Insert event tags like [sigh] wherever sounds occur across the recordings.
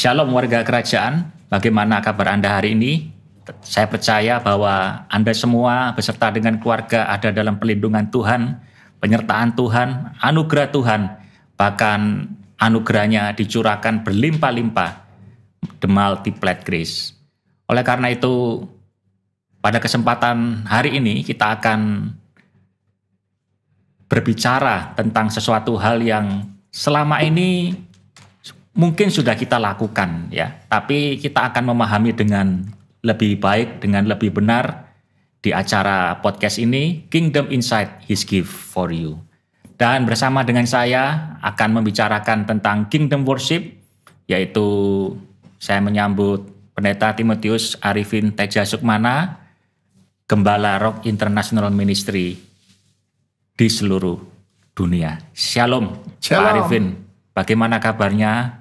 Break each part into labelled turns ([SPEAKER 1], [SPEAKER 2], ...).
[SPEAKER 1] Shalom warga kerajaan, bagaimana kabar Anda hari ini? Saya percaya bahwa Anda semua beserta dengan keluarga ada dalam pelindungan Tuhan, penyertaan Tuhan, anugerah Tuhan, bahkan anugerahnya dicurahkan berlimpah-limpah, the multiplied grace. Oleh karena itu, pada kesempatan hari ini kita akan berbicara tentang sesuatu hal yang selama ini mungkin sudah kita lakukan ya, tapi kita akan memahami dengan lebih baik, dengan lebih benar di acara podcast ini Kingdom Insight His Gift for You. Dan bersama dengan saya akan membicarakan tentang Kingdom Worship yaitu saya menyambut Pendeta Timotius Arifin Teja Sukmana, Gembala Rock International Ministry di seluruh dunia. Shalom, Shalom. Pak Arifin. Bagaimana kabarnya?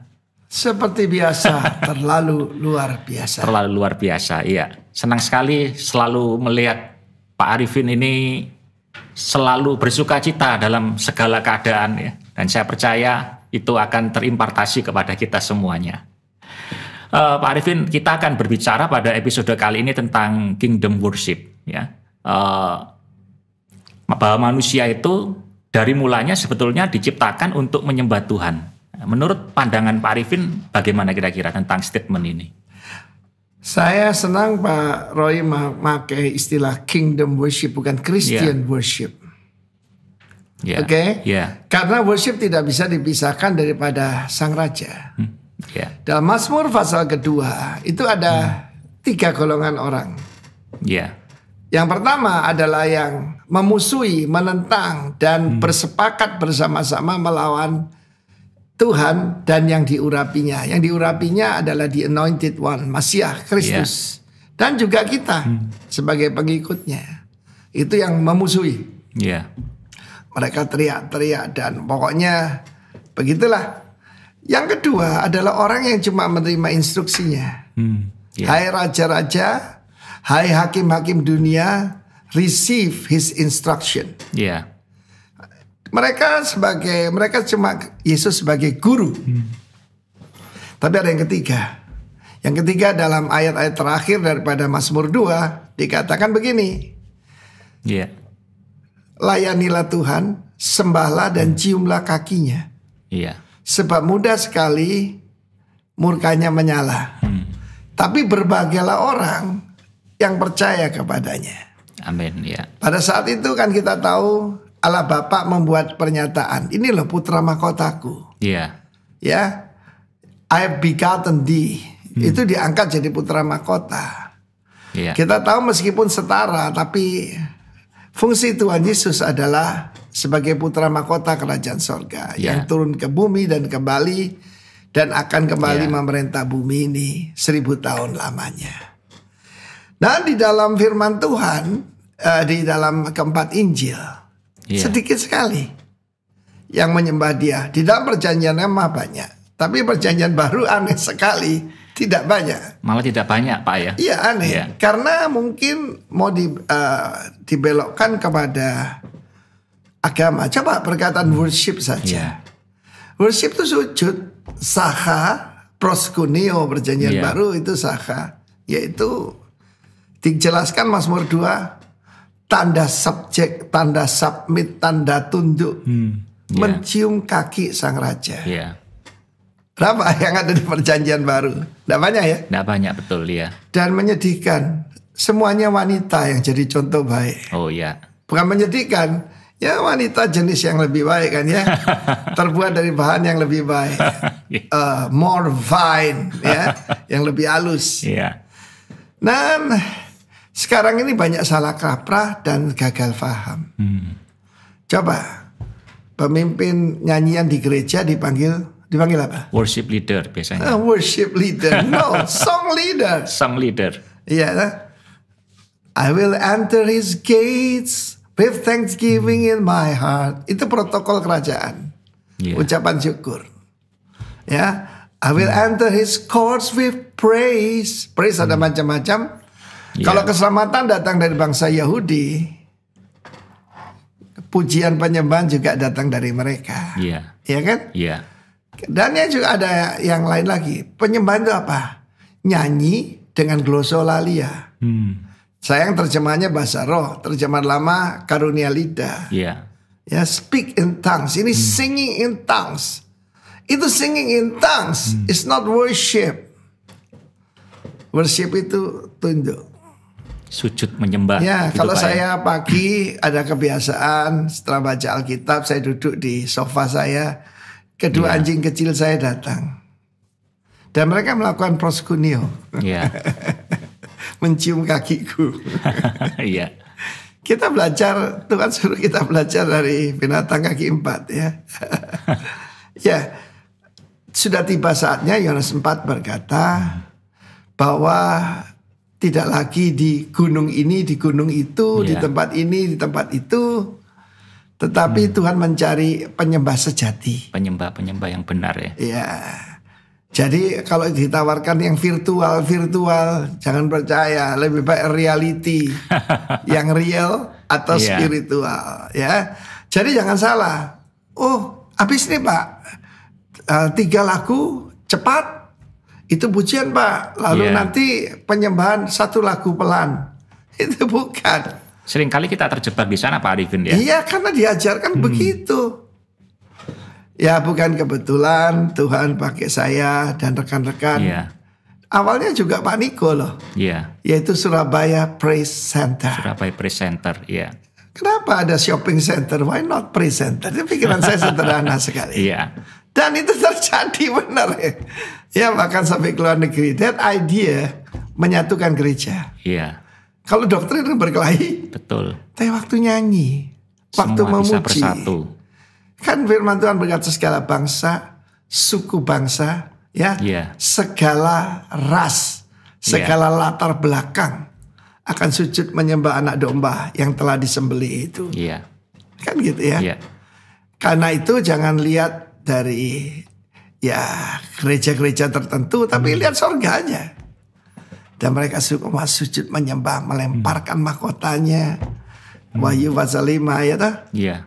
[SPEAKER 2] seperti biasa [laughs] terlalu luar biasa.
[SPEAKER 1] Terlalu luar biasa, iya. Senang sekali selalu melihat Pak Arifin ini selalu bersuka cita dalam segala keadaan ya. Dan saya percaya itu akan terimpartasi kepada kita semuanya. Uh, Pak Arifin, kita akan berbicara pada episode kali ini tentang kingdom worship ya. Uh, bahwa manusia itu dari mulanya sebetulnya diciptakan untuk menyembah Tuhan Menurut pandangan Pak Arifin, bagaimana kira-kira tentang statement ini?
[SPEAKER 2] Saya senang Pak Roy memakai istilah kingdom worship bukan Christian yeah. worship. Yeah. Oke? Okay? Ya. Yeah. Karena worship tidak bisa dipisahkan daripada sang raja. Hmm. Yeah. Dalam Mazmur pasal kedua itu ada hmm. tiga golongan orang. Yeah. Yang pertama adalah yang memusuhi, menentang dan hmm. bersepakat bersama-sama melawan Tuhan dan yang diurapinya. Yang diurapinya adalah the anointed one, Masiah Kristus. Yeah. Dan juga kita hmm. sebagai pengikutnya. Itu yang memusuhi. Yeah. Mereka teriak-teriak dan pokoknya begitulah. Yang kedua adalah orang yang cuma menerima instruksinya. Hmm. Yeah. Hai raja-raja, hai hakim-hakim dunia, receive his instruction. Yeah. Mereka sebagai mereka cuma Yesus sebagai guru. Hmm. Tapi ada yang ketiga. Yang ketiga dalam ayat-ayat terakhir daripada Mazmur 2 dikatakan begini. Iya. Yeah. Layanilah Tuhan, sembahlah dan ciumlah kakinya. Iya. Yeah. Sebab mudah sekali murkanya menyala. Hmm. Tapi berbagailah orang yang percaya kepadanya. Amin ya. Pada saat itu kan kita tahu Allah Bapak membuat pernyataan, ini loh putra mahkotaku. Iya. Yeah. Ya. I have begotten thee. Hmm. Itu diangkat jadi putra mahkota. Yeah. Kita tahu meskipun setara tapi fungsi Tuhan Yesus adalah sebagai putra mahkota kerajaan sorga yeah. yang turun ke bumi dan kembali dan akan kembali yeah. memerintah bumi ini seribu tahun lamanya. Nah di dalam firman Tuhan, uh, di dalam keempat Injil, yeah. sedikit sekali yang menyembah dia di dalam perjanjian lama banyak tapi perjanjian baru aneh sekali tidak banyak
[SPEAKER 1] malah tidak banyak pak ya iya aneh yeah.
[SPEAKER 2] karena mungkin mau di, uh, dibelokkan kepada agama coba perkataan worship saja yeah. worship itu sujud saha proskuneo perjanjian yeah. baru itu saha yaitu dijelaskan Mazmur 2 tanda subjek, tanda submit, tanda tunduk, hmm. yeah. mencium kaki sang raja. Yeah. Berapa yang ada di perjanjian baru? Tidak banyak ya?
[SPEAKER 1] Tidak banyak betul ya.
[SPEAKER 2] Dan menyedihkan, semuanya wanita yang jadi contoh baik. Oh ya. Yeah. Bukan menyedihkan, ya wanita jenis yang lebih baik kan ya [laughs] terbuat dari bahan yang lebih baik uh, [laughs] more fine ya [laughs] yang lebih halus yeah. Nah, sekarang ini banyak salah kaprah dan gagal paham. Hmm. Coba pemimpin nyanyian di gereja dipanggil dipanggil apa? Worship
[SPEAKER 1] leader biasanya. Uh, worship leader, [laughs] no, song leader. Song leader.
[SPEAKER 2] Iya. Yeah. I will enter his gates with thanksgiving in my heart. Itu protokol kerajaan. Yeah. Ucapan syukur. Ya. Yeah. I will hmm. enter his courts with praise. Praise hmm. ada macam-macam. Iya. Kalau keselamatan datang dari bangsa Yahudi, pujian penyembahan juga datang dari mereka. Iya. Yeah. Iya kan? Iya. Yeah. Dan ya juga ada yang lain lagi. Penyembahan itu apa? Nyanyi dengan glosolalia. Hmm. Sayang terjemahannya bahasa roh, terjemahan lama karunia lidah. Iya. Yeah. Ya, speak in tongues. Ini hmm. singing in tongues. Itu singing in tongues. Hmm. It's not worship. Worship itu tunduk sujud menyembah. Ya, gitu, kalau Pak saya ya. pagi ada kebiasaan setelah baca Alkitab saya duduk di sofa saya, kedua ya. anjing kecil saya datang. Dan mereka melakukan proskunio. Ya. [laughs] Mencium kakiku. [laughs] Iya. kita belajar Tuhan suruh kita belajar dari binatang kaki empat ya. [laughs] ya. Sudah tiba saatnya Yohanes 4 berkata bahwa tidak lagi di gunung ini, di gunung itu, yeah. di iya. tempat ini, di tempat itu. Tetapi hmm. Tuhan mencari penyembah sejati.
[SPEAKER 1] Penyembah-penyembah yang benar ya.
[SPEAKER 2] Iya. Jadi kalau ditawarkan yang virtual, virtual, jangan percaya. Lebih baik reality, [laughs] yang real atau yeah. spiritual, ya. Jadi jangan salah. Oh, habis nih pak, eh, tiga lagu cepat, itu pujian pak lalu yeah. nanti penyembahan satu lagu pelan [laughs] itu bukan
[SPEAKER 1] seringkali kita terjebak di sana pak Arifin ya iya
[SPEAKER 2] karena diajarkan hmm. begitu ya bukan kebetulan Tuhan pakai saya dan rekan-rekan yeah. awalnya juga Pak Niko loh yeah. yaitu Surabaya Praise Center
[SPEAKER 1] Surabaya Praise Center Iya.
[SPEAKER 2] Kenapa ada shopping center? Why not praise center? Itu pikiran saya sederhana sekali. Iya. Dan itu terjadi benar ya. Ya bahkan sampai ke luar negeri. That idea menyatukan gereja. Iya. Kalau doktrin berkelahi. Betul. Tapi waktu nyanyi. Waktu Semua memuji. Bisa bersatu. Kan firman Tuhan berkata segala bangsa, suku bangsa, ya, yeah. segala ras, iya. segala yeah. latar belakang akan sujud menyembah anak domba yang telah disembelih itu. Iya. Kan gitu ya. Iya. Karena itu jangan lihat dari ya gereja-gereja tertentu tapi hmm. lihat surganya dan mereka suka sujud menyembah melemparkan hmm. mahkotanya hmm. Wahyu pasal 5 ya toh iya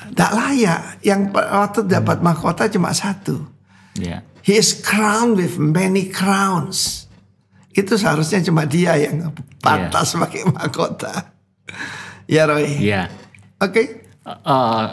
[SPEAKER 2] tidak layak yang waktu dapat mahkota cuma satu iya he is crowned with many crowns itu seharusnya cuma dia yang pantas sebagai iya. pakai mahkota ya Roy iya oke eh,
[SPEAKER 1] eh,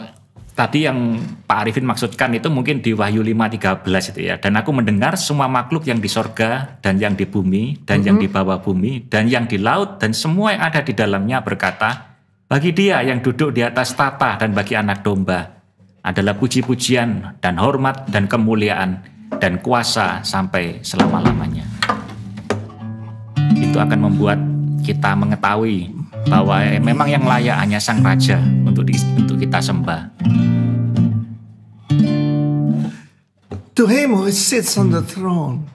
[SPEAKER 1] tadi yang Pak Arifin maksudkan itu mungkin di Wahyu 5.13 itu ya. Dan aku mendengar semua makhluk yang di sorga dan yang di bumi dan mm -hmm. yang mm-hmm. di bawah bumi dan yang di laut dan semua yang ada di dalamnya berkata, bagi dia yang duduk di atas tata dan bagi anak domba adalah puji-pujian dan hormat dan kemuliaan dan kuasa sampai selama-lamanya. Itu akan membuat kita mengetahui bahwa memang yang layak hanya sang raja untuk di, untuk kita sembah.
[SPEAKER 2] To him who sits on the throne.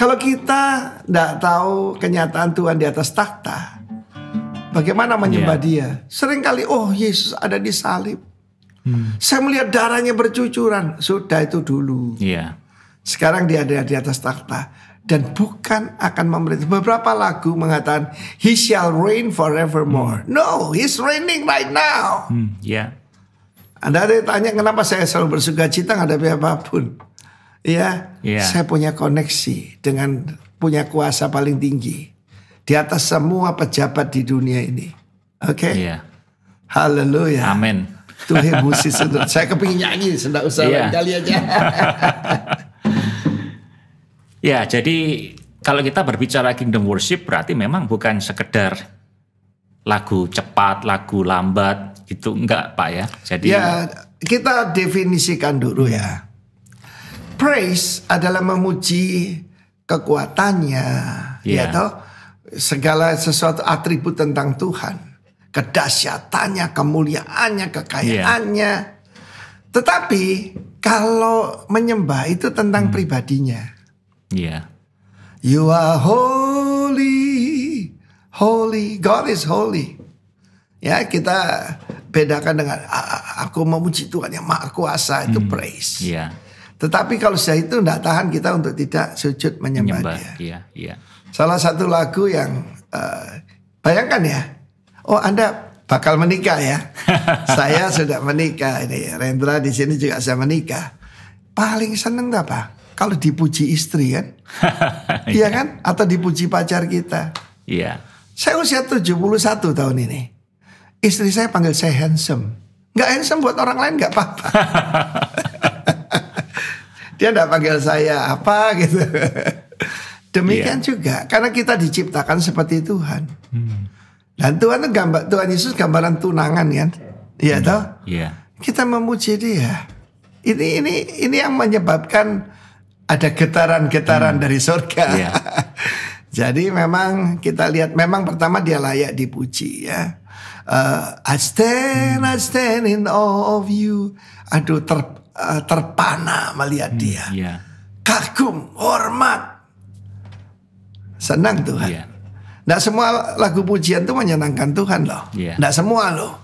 [SPEAKER 2] Kalau kita tidak tahu kenyataan Tuhan di atas takhta, bagaimana menyembah yeah. Dia? Seringkali, oh Yesus ada di salib. Hmm. Saya melihat darahnya bercucuran. Sudah itu dulu. Yeah. Sekarang dia ada di atas takhta dan bukan akan memerintah. Beberapa lagu mengatakan He shall reign forevermore. Hmm. No, He's reigning right now. Hmm, yeah. Anda ada yang tanya kenapa saya selalu bersuka cita menghadapi apapun. Ya, yeah. saya punya koneksi dengan punya kuasa paling tinggi di atas semua pejabat di dunia ini. Oke. Okay? Ya. Yeah. Haleluya. Amin. Tuhan musisi. saya kepingin nyanyi, sedang usaha ya. yeah. kali aja. [laughs]
[SPEAKER 1] Ya, jadi kalau kita berbicara kingdom worship berarti memang bukan sekedar lagu cepat, lagu lambat gitu enggak, Pak ya. Jadi Ya,
[SPEAKER 2] kita definisikan dulu ya. Praise adalah memuji kekuatannya, yeah. ya toh segala sesuatu atribut tentang Tuhan, kedahsyatannya, kemuliaannya, kekayaannya. Yeah. Tetapi kalau menyembah itu tentang hmm. pribadinya. Yeah. You are holy, holy. God is holy. Ya kita bedakan dengan aku memuji Tuhan yang maha kuasa itu mm. praise. Yeah. Tetapi kalau saya itu tidak tahan kita untuk tidak sujud menyembah, Iya. dia. Iya. yeah. Salah satu lagu yang uh, bayangkan ya, oh anda bakal menikah ya. [laughs] saya sudah menikah ini. Rendra di sini juga saya menikah. Paling seneng apa? kalau dipuji istri kan? [laughs] Iya, iya kan? Atau dipuji pacar kita. Iya. Saya usia 71 tahun ini. Istri saya panggil saya handsome. Nggak handsome buat orang lain nggak apa-apa. [laughs] Dia nggak panggil saya apa gitu. Demikian yeah. juga karena kita diciptakan seperti Tuhan. Hmm. Dan Tuhan itu gambar Tuhan Yesus gambaran tunangan kan? Iya hmm. toh? Iya. Yeah. Kita memuji Dia. Ini ini ini yang menyebabkan ada getaran-getaran hmm. dari surga. Yeah. [laughs] Jadi memang kita lihat memang pertama dia layak dipuji ya. Uh, I stand, hmm. I stand in all of you. Aduh ter, uh, terpana melihat hmm, dia. Yeah. Kagum, hormat. Senang Tuhan. Yeah. Nggak semua lagu pujian itu menyenangkan Tuhan loh. Yeah. Nggak semua loh.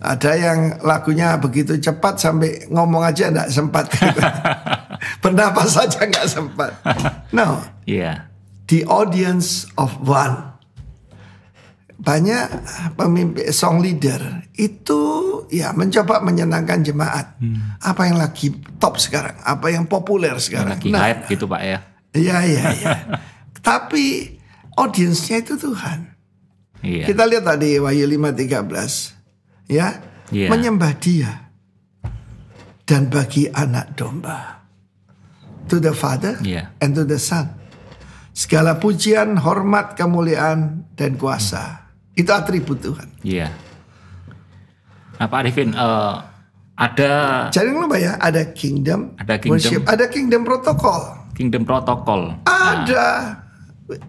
[SPEAKER 2] Ada yang lagunya begitu cepat sampai ngomong aja nggak sempat. [laughs] Bernapas saja nggak sempat. [laughs] No. Yeah. The audience of one. Banyak pemimpin song leader itu ya mencoba menyenangkan jemaat. Hmm. Apa yang lagi top sekarang? Apa yang populer sekarang?
[SPEAKER 1] Yang lagi nah, hype gitu pak ya?
[SPEAKER 2] Iya iya iya. [laughs] Tapi audiensnya itu Tuhan. Yeah. Kita lihat tadi Wahyu 5:13 ya yeah. menyembah Dia dan bagi anak domba to the Father yeah. and to the Son. Segala pujian, hormat, kemuliaan, dan kuasa. Hmm. Itu atribut Tuhan.
[SPEAKER 3] Iya. Yeah.
[SPEAKER 1] Nah, Pak Arifin, uh, ada... Jangan lupa ya, ada kingdom, ada kingdom worship, ada
[SPEAKER 2] kingdom protokol.
[SPEAKER 1] Kingdom protokol.
[SPEAKER 2] Ada. Nah.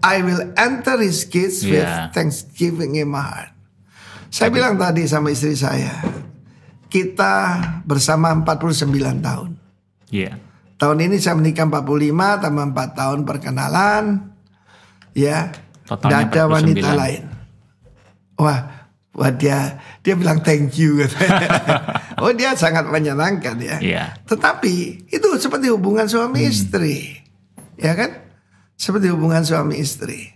[SPEAKER 2] I will enter his gates yeah. with thanksgiving in my heart. Saya Tapi, bilang tadi sama istri saya, kita bersama 49 tahun. Iya. Yeah Tahun ini saya menikah 45 tambah 4 tahun perkenalan. Ya. Totalnya ada wanita lain. Wah, wah dia dia bilang thank you [laughs] oh, dia sangat menyenangkan ya. Yeah. Tetapi itu seperti hubungan suami hmm. istri. Ya kan? Seperti hubungan suami istri.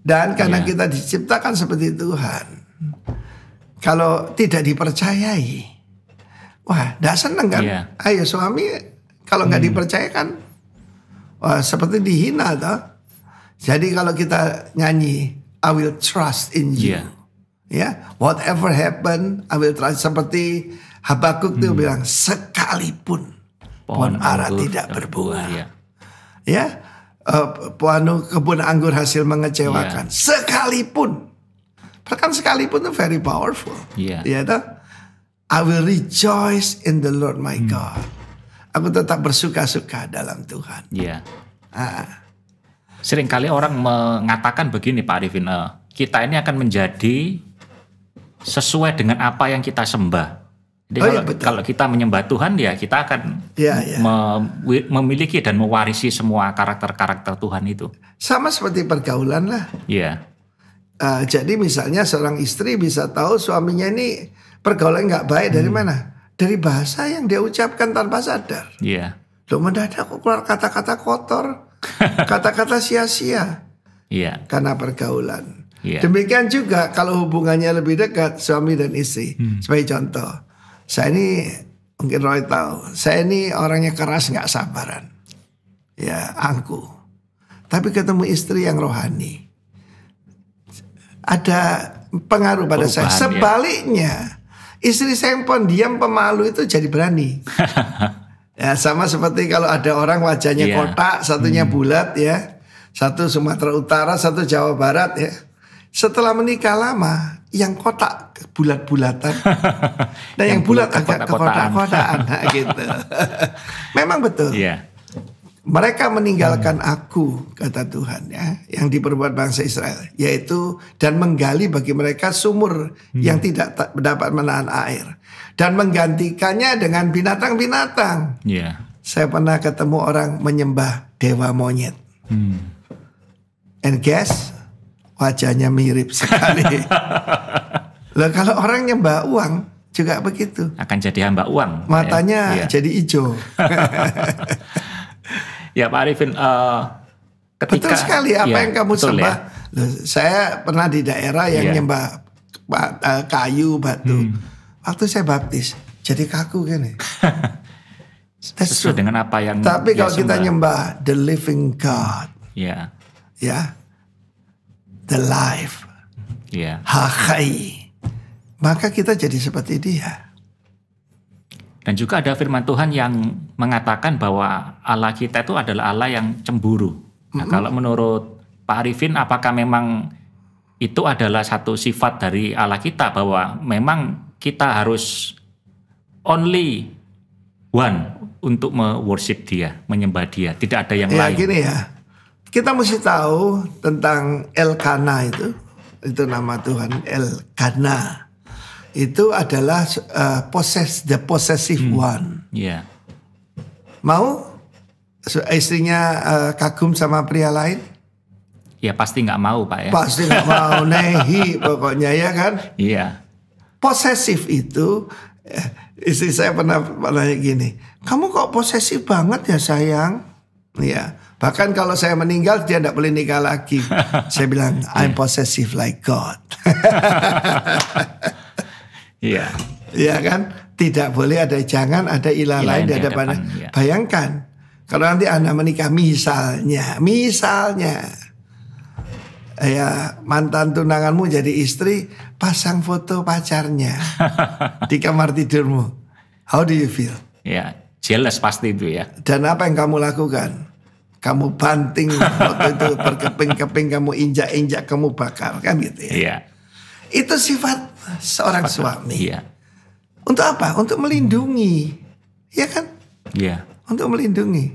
[SPEAKER 2] Dan karena yeah. kita diciptakan seperti Tuhan. Kalau tidak dipercayai, wah, tidak seneng kan? Yeah. Ayo suami kalau nggak hmm. dipercayakan, wah, seperti dihina toh. Jadi kalau kita nyanyi, I will trust in you. Yeah. Ya, whatever happen, I will trust. Seperti Habakuk hmm. bilang, sekalipun pohon ara tidak berbunga. Iya. Ya, uh, pohon kebun anggur hasil mengecewakan. Yeah. Sekalipun, bahkan sekalipun itu very powerful. Iya, yeah. Ya, toh? I will rejoice in the Lord my hmm. God aku tetap bersuka-suka dalam Tuhan. Iya. Ah.
[SPEAKER 1] Seringkali orang mengatakan begini Pak Arifin, uh, kita ini akan menjadi sesuai dengan apa yang kita sembah. Jadi oh, iya, kalau, iya kalau kita menyembah Tuhan ya kita akan ya, ya. Mem memiliki dan mewarisi semua karakter-karakter Tuhan itu.
[SPEAKER 2] Sama seperti pergaulan lah. Iya. Uh, jadi misalnya seorang istri bisa tahu suaminya ini pergaulan nggak baik hmm. dari mana? dari bahasa yang dia ucapkan tanpa sadar. Iya. Yeah. Loh mendadak kok keluar kata-kata kotor, [laughs] kata-kata sia-sia. Iya. Karena pergaulan. Yeah. Demikian juga kalau hubungannya lebih dekat suami dan istri. Hmm. Sebagai contoh, saya ini mungkin Roy tahu, saya ini orangnya keras nggak sabaran, ya angku. Tapi ketemu istri yang rohani, ada pengaruh pada Perubahan, saya. Sebaliknya istri saya yang pendiam pemalu itu jadi berani. [laughs] ya sama seperti kalau ada orang wajahnya yeah. kotak, satunya hmm. bulat ya, satu Sumatera Utara, satu Jawa Barat ya. Setelah menikah lama, yang kotak bulat-bulatan, [laughs] dan yang, yang bulat, bulat agak kekota kotak-kotaan nah, gitu. [laughs] Memang betul. Yeah mereka meninggalkan hmm. aku kata Tuhan ya yang diperbuat bangsa Israel yaitu dan menggali bagi mereka sumur hmm. yang tidak dapat menahan air dan menggantikannya dengan binatang-binatang. Yeah. Saya pernah ketemu orang menyembah dewa monyet. Hmm. And guess wajahnya mirip sekali. [laughs] Loh kalau orang nyembah uang juga begitu. Akan jadi hamba uang. Ya. Matanya ya. jadi hijau. [laughs]
[SPEAKER 1] [laughs] ya Pak Arifin, uh, ketika betul sekali apa ya, yang kamu ya. sembah. Ya.
[SPEAKER 2] saya pernah di daerah yang ya. nyembah eh, kayu batu. Hmm. Waktu saya baptis, jadi kaku kan [laughs]
[SPEAKER 1] Sesuai dengan apa yang Tapi kalau
[SPEAKER 2] sembah. kita nyembah the living God. Ya. Yeah. Ya. The life. Ya. Yeah. Maka kita jadi seperti dia.
[SPEAKER 1] Dan juga ada firman Tuhan yang mengatakan bahwa Allah kita itu adalah Allah yang cemburu. Nah, kalau menurut Pak Arifin, apakah memang itu adalah satu sifat dari Allah kita bahwa memang kita harus only one untuk worship Dia, menyembah Dia, tidak ada yang ya, lain. Gini
[SPEAKER 2] ya, kita mesti tahu tentang Elkana itu, itu nama Tuhan Elkana itu adalah uh, possess the possessive hmm. one. Yeah. Mau istrinya uh, kagum sama pria lain?
[SPEAKER 1] Ya pasti nggak mau pak ya. Pasti nggak mau [laughs]
[SPEAKER 2] nehi pokoknya ya kan. Iya. Yeah. Posesif itu eh, istri saya pernah pernah gini, kamu kok posesif banget ya sayang? iya Bahkan kalau saya meninggal dia tidak boleh nikah lagi. [laughs] saya bilang I'm iya. possessive like God. [laughs] Iya. Iya kan? Tidak boleh ada jangan ada ilah, ilah lain di hadapan. Ya. Iya. Bayangkan kalau nanti Anda menikah misalnya, misalnya ya mantan tunanganmu jadi istri pasang foto pacarnya [laughs] di kamar tidurmu. How do you feel?
[SPEAKER 1] Ya, jelas pasti itu ya.
[SPEAKER 2] Dan apa yang kamu lakukan? Kamu banting foto itu [laughs] berkeping-keping, kamu injak-injak, kamu bakar kan gitu ya. Iya. Itu sifat seorang suami. Iya. Untuk apa? Untuk melindungi. Ya kan? Iya. Untuk melindungi.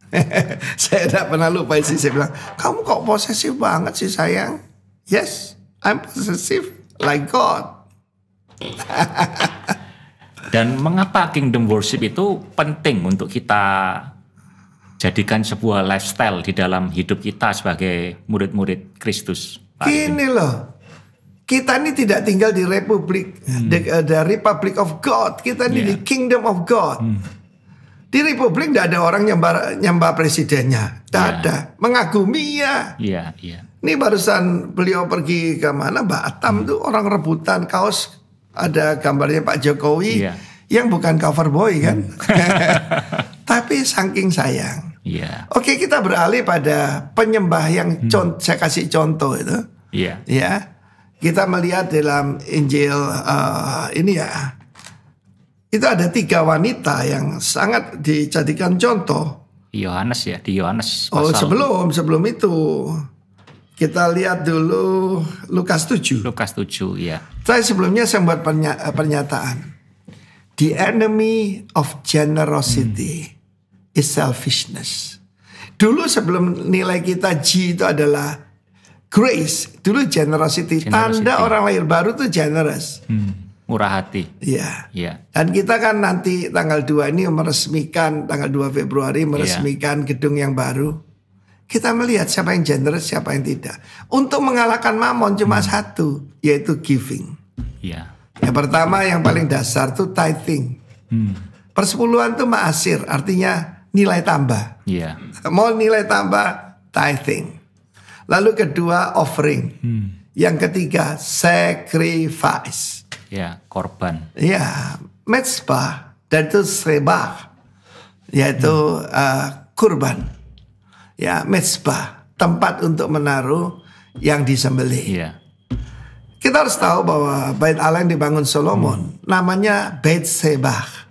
[SPEAKER 2] [laughs] saya tidak pernah lupa sih, saya bilang, kamu kok posesif banget sih sayang. Yes, I'm possessive like God. [laughs]
[SPEAKER 1] Dan mengapa kingdom worship itu penting untuk kita jadikan sebuah lifestyle di dalam hidup kita sebagai murid-murid Kristus?
[SPEAKER 2] Gini loh, kita ini tidak tinggal di republik hmm. the, uh, the Republic of God kita ini yeah. di ya. Kingdom of God hmm. di republik tidak ada orang nyembah nyembah presidennya tidak yeah. ada mengagumi ya
[SPEAKER 3] yeah, yeah.
[SPEAKER 2] ini barusan beliau pergi ke mana Batam hmm. tuh orang rebutan kaos ada gambarnya Pak Jokowi yeah. yang bukan cover boy kan hmm. [laughs] tapi saking sayang yeah. oke kita beralih pada penyembah yang hmm. saya kasih contoh itu yeah. ya, ya kita melihat dalam Injil uh, ini ya itu ada tiga wanita yang sangat dijadikan contoh.
[SPEAKER 1] Yohanes ya di Yohanes. Oh sebelum
[SPEAKER 2] sebelum itu kita lihat dulu Lukas 7. Lukas 7 ya. Saya sebelumnya saya buat pernyataan. The enemy of generosity hmm. is selfishness. Dulu sebelum nilai kita G itu adalah Grace dulu generosity. Tanda orang lahir baru tuh generous.
[SPEAKER 1] Hmm. Murah hati.
[SPEAKER 2] Iya. Iya. Dan kita kan nanti tanggal 2 ini meresmikan tanggal 2 Februari iya. meresmikan ya. gedung yang baru. Kita melihat siapa yang generous, siapa yang tidak. Untuk mengalahkan mamon cuma hmm. satu, yaitu giving. Iya. Yang pertama yang paling dasar tuh tithing. Hmm. Persepuluhan tuh maasir, artinya nilai tambah. Iya. Mau nilai tambah tithing. Lalu kedua offering. Hmm. Yang ketiga sacrifice.
[SPEAKER 1] Ya, korban.
[SPEAKER 2] Ya, mitzvah dan itu srebah yaitu hmm. uh, kurban. Ya, mitzvah, tempat untuk menaruh yang disembelih. Ya. Kita harus tahu bahwa Bait Allah yang dibangun Solomon hmm. namanya Bait Sebah.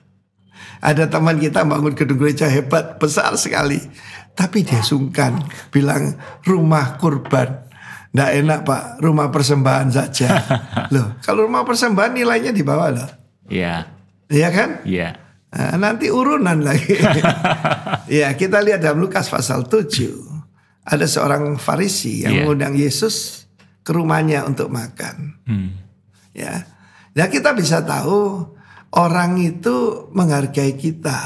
[SPEAKER 2] Ada teman kita bangun gedung gereja hebat besar sekali tapi dia ya. sungkan bilang rumah kurban. Nggak enak pak, rumah persembahan saja. [laughs] Loh, kalau rumah persembahan nilainya di bawah loh. Iya. Yeah. Iya kan? Iya. Yeah. Nah, nanti urunan lagi. [laughs] ya, kita lihat dalam Lukas pasal 7. Ada seorang Farisi yang yeah. mengundang Yesus ke rumahnya untuk makan. Hmm. Ya. Ya kita bisa tahu orang itu menghargai kita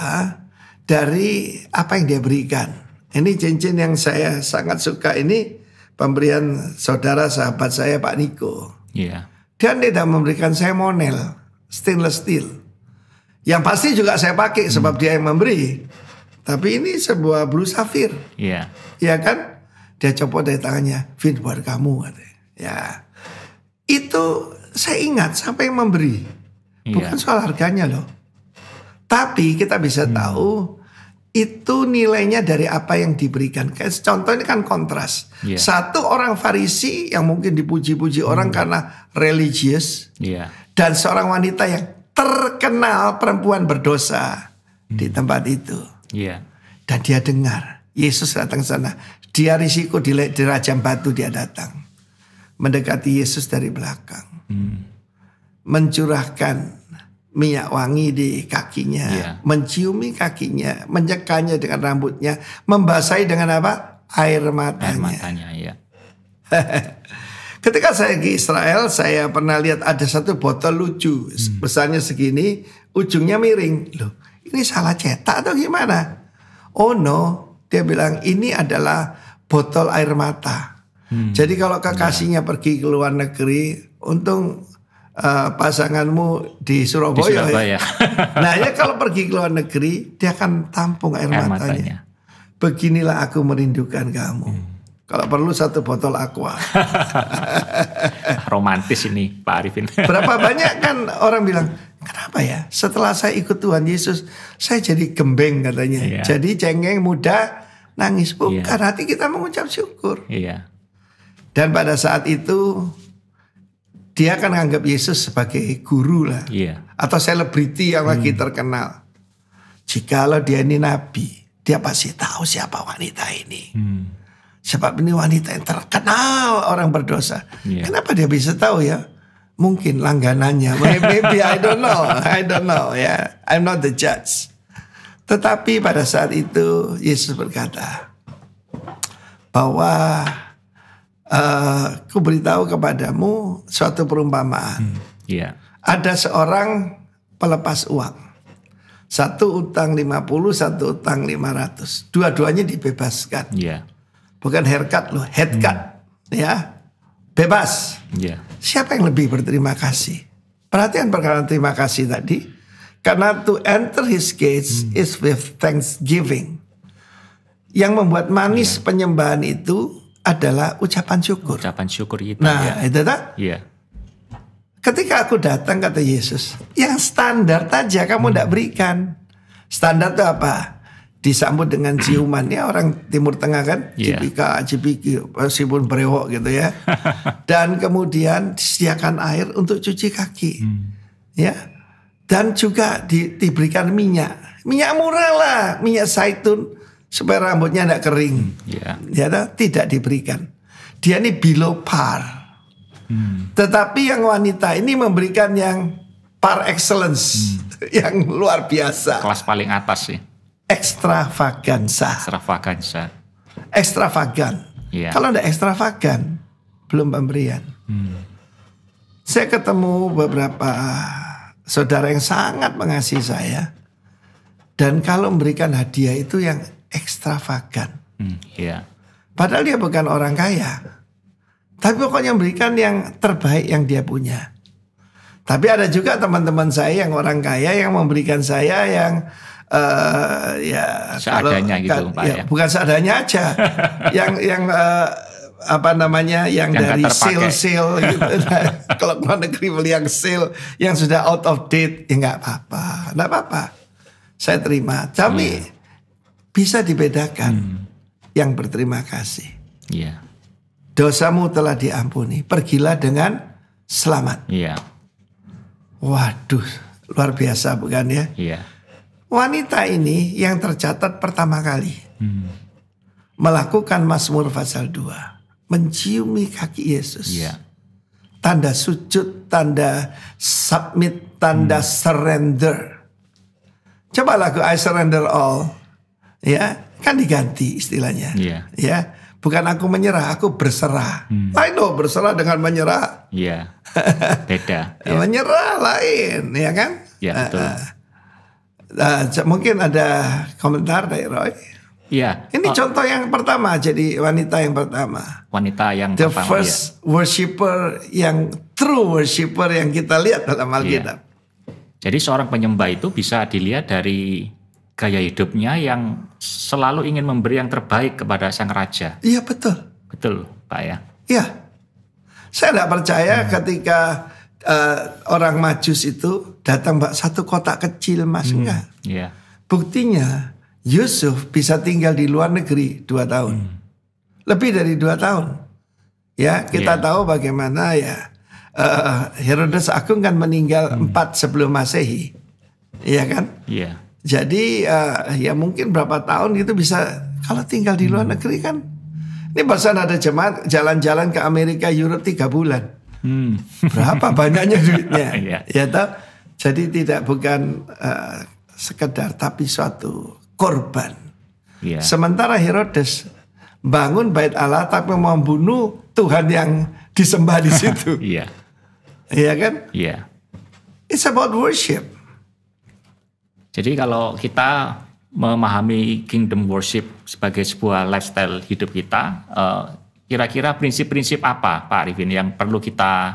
[SPEAKER 2] dari apa yang dia berikan. Ini cincin yang saya sangat suka ini pemberian saudara sahabat saya Pak Niko. Iya. Yeah. Dan tidak memberikan saya monel stainless steel. Yang pasti juga saya pakai hmm. sebab dia yang memberi. Tapi ini sebuah blue safir. Iya. Yeah. Iya kan? Dia copot dari tangannya, Vin buat kamu katanya. Ya. Itu saya ingat sampai yang memberi. Iya. Bukan soal harganya loh. Tapi kita bisa hmm. tahu itu nilainya dari apa yang diberikan. Kayak contoh ini kan kontras. Yeah. Satu orang Farisi yang mungkin dipuji-puji hmm. orang karena religius, yeah. dan seorang wanita yang terkenal perempuan berdosa hmm. di tempat itu. Yeah. Dan dia dengar Yesus datang sana. Dia risiko di, batu dia datang mendekati Yesus dari belakang, hmm. mencurahkan minyak wangi di kakinya, yeah. menciumi kakinya, menyekanya dengan rambutnya, membasahi dengan apa? air matanya. Air matanya, ya. [laughs] Ketika saya ke Israel, saya pernah lihat ada satu botol lucu, hmm. besarnya segini, ujungnya miring. Loh, ini salah cetak atau gimana? Oh no, dia bilang ini adalah botol air mata. Hmm. Jadi kalau iya. kekasihnya yeah. pergi ke luar negeri, untung uh, pasanganmu di Surabaya. Di ya. Surabaya. [laughs] nah, ya kalau pergi ke luar negeri, dia akan tampung air, air matanya. matanya. Beginilah aku merindukan kamu. Hmm. Kalau perlu satu botol aqua.
[SPEAKER 1] [laughs] Romantis ini Pak Arifin. [laughs] Berapa banyak
[SPEAKER 2] kan orang bilang, kenapa ya? Setelah saya ikut Tuhan Yesus, saya jadi gembeng katanya. Iya. Jadi cengeng, muda, nangis. Iya. Bukan iya. hati kita mengucap syukur. Iya. Dan pada saat itu dia akan anggap Yesus sebagai guru lah yeah. atau selebriti yang lagi hmm. terkenal. Jikalau dia ini nabi, dia pasti tahu siapa wanita ini. Hmm. Siapa ini wanita yang terkenal orang berdosa. Yeah. Kenapa dia bisa tahu ya? Mungkin langganannya. Maybe I don't know. I don't know ya. Yeah. I'm not the judge. Tetapi pada saat itu Yesus berkata bahwa uh, ku beritahu kepadamu suatu perumpamaan. Hmm. Yeah. Ada seorang pelepas uang. Satu utang 50, satu utang 500. Dua-duanya dibebaskan. Yeah. Bukan haircut loh, headcut. Hmm. Ya. Bebas. Yeah. Siapa yang lebih berterima kasih? Perhatian perkara terima kasih tadi. Karena to enter his gates hmm. is with thanksgiving. Yang membuat manis yeah. penyembahan itu adalah ucapan syukur. Ucapan syukur itu. Nah, ya. itu tak? Iya. Ketika aku datang kata Yesus, yang standar saja kamu tidak hmm. berikan. Standar itu apa? Disambut dengan ciuman ya orang Timur Tengah kan, yeah. cipika, cipiki, meskipun berewok gitu ya. [laughs] Dan kemudian disediakan air untuk cuci kaki, hmm. ya. Dan juga di, diberikan minyak, minyak murah lah, minyak zaitun supaya rambutnya tidak kering. Yeah. Ya, tidak diberikan. Dia ini below par. Hmm. Tetapi yang wanita ini memberikan yang par excellence, hmm. [laughs] yang luar biasa. Kelas paling atas sih. Ekstravaganza.
[SPEAKER 1] Ekstravaganza.
[SPEAKER 2] Ekstravagan. Yeah. Kalau tidak ekstravagan, belum pemberian. Hmm. Saya ketemu beberapa saudara yang sangat mengasihi saya. Dan kalau memberikan hadiah itu yang ekstravagan.
[SPEAKER 3] Hmm, yeah.
[SPEAKER 2] Padahal dia bukan orang kaya. Tapi pokoknya memberikan yang terbaik yang dia punya. Tapi ada juga teman-teman saya yang orang kaya yang memberikan saya yang uh, ya seadanya kalau, gitu Pak ya, ya, Bukan seadanya aja. [laughs] yang yang uh, apa namanya yang, yang dari sale sale, gitu. [laughs] Nah, kalau luar negeri beli yang sale yang sudah out of date ya nggak apa-apa. Nggak apa-apa. Saya terima. Tapi hmm bisa dibedakan hmm. yang berterima kasih. Yeah. Dosamu telah diampuni, pergilah dengan selamat. Yeah. Waduh, luar biasa bukan ya? Yeah. Wanita ini yang tercatat pertama kali hmm. melakukan Mazmur pasal 2, menciumi kaki Yesus. Yeah. Tanda sujud, tanda submit, tanda hmm. surrender. Coba lagu I surrender all ya kan diganti istilahnya yeah. ya bukan aku menyerah aku berserah hmm. lain dong berserah dengan menyerah iya yeah. [laughs] beda yeah. menyerah lain ya kan ya yeah, betul uh, uh, mungkin ada komentar dari Roy Iya. Ini uh, contoh yang pertama jadi wanita yang pertama. Wanita yang The pertama. first ya. worshipper yang true worshipper yang kita lihat dalam iya. Alkitab. Yeah. Jadi
[SPEAKER 1] seorang penyembah itu bisa dilihat dari gaya hidupnya yang selalu ingin memberi yang terbaik kepada sang raja. Iya betul. Betul, Pak ya.
[SPEAKER 2] Iya. Saya tidak percaya hmm. ketika uh, orang majus itu datang Pak satu kotak kecil mas hmm. enggak. Iya. Buktinya Yusuf bisa tinggal di luar negeri dua tahun, hmm. lebih dari dua tahun. Ya kita yeah. tahu bagaimana ya uh, Herodes Agung kan meninggal hmm. 4 sebelum masehi, Iya kan? Iya. Yeah jadi uh, ya mungkin berapa tahun itu bisa kalau tinggal di luar hmm. negeri kan. Ini barusan ada jemaat jalan-jalan ke Amerika, Europe tiga bulan. Hmm. [laughs] Berapa banyaknya duitnya? [laughs] Iya. Ya toh. Jadi tidak bukan uh, sekedar tapi suatu korban. Yeah. Sementara Herodes bangun bait Allah tapi mau membunuh Tuhan yang disembah di situ. [laughs] Iya. yeah. Iya kan? Iya. Yeah. It's about worship.
[SPEAKER 1] Jadi kalau kita memahami kingdom worship sebagai sebuah lifestyle hidup kita, eh, kira-kira prinsip-prinsip apa Pak Arifin yang perlu kita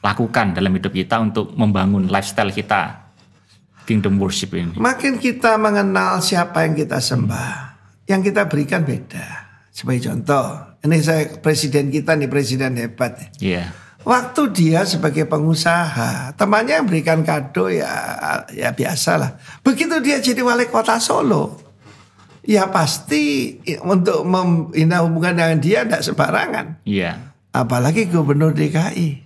[SPEAKER 1] lakukan dalam hidup kita untuk membangun lifestyle kita kingdom worship ini?
[SPEAKER 2] Makin kita mengenal siapa yang kita sembah, yang kita berikan beda. Sebagai contoh, ini saya presiden kita nih presiden hebat. Iya. Yeah Waktu dia sebagai pengusaha, temannya yang berikan kado ya ya biasalah. Begitu dia jadi wali kota Solo, ya pasti untuk membina hubungan dengan dia tidak sembarangan. Iya. Apalagi gubernur DKI,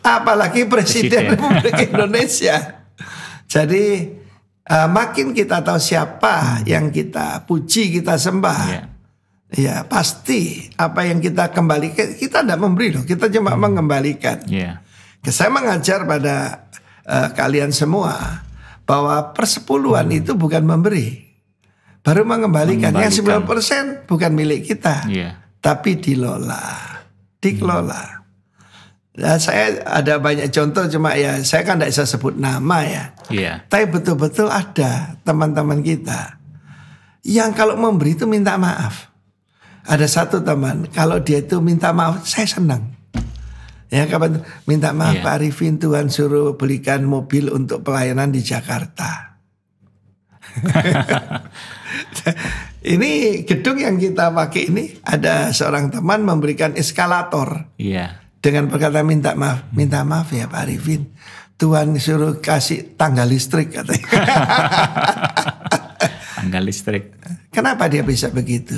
[SPEAKER 2] apalagi presiden, presiden. Republik Indonesia. Jadi uh, makin kita tahu siapa yang kita puji, kita sembah. Iya. Ya pasti apa yang kita kembalikan kita tidak memberi loh kita cuma hmm. mengembalikan. Yeah. Ya. Saya mengajar pada uh, kalian semua bahwa persepuluhan hmm. itu bukan memberi, baru mengembalikan. mengembalikan. Yang 90 persen bukan milik kita, yeah. tapi dilola, dikelola. Hmm. Nah, saya ada banyak contoh cuma ya saya kan tidak bisa sebut nama ya. Yeah. Tapi betul-betul ada teman-teman kita yang kalau memberi itu minta maaf ada satu teman kalau dia itu minta maaf saya senang ya kapan minta maaf yeah. Pak Arifin Tuhan suruh belikan mobil untuk pelayanan di Jakarta [laughs] ini gedung yang kita pakai ini ada seorang teman memberikan eskalator yeah. dengan perkataan minta maaf hmm. minta maaf ya Pak Arifin Tuhan suruh kasih tangga listrik katanya. [laughs] tangga listrik. Kenapa dia bisa begitu?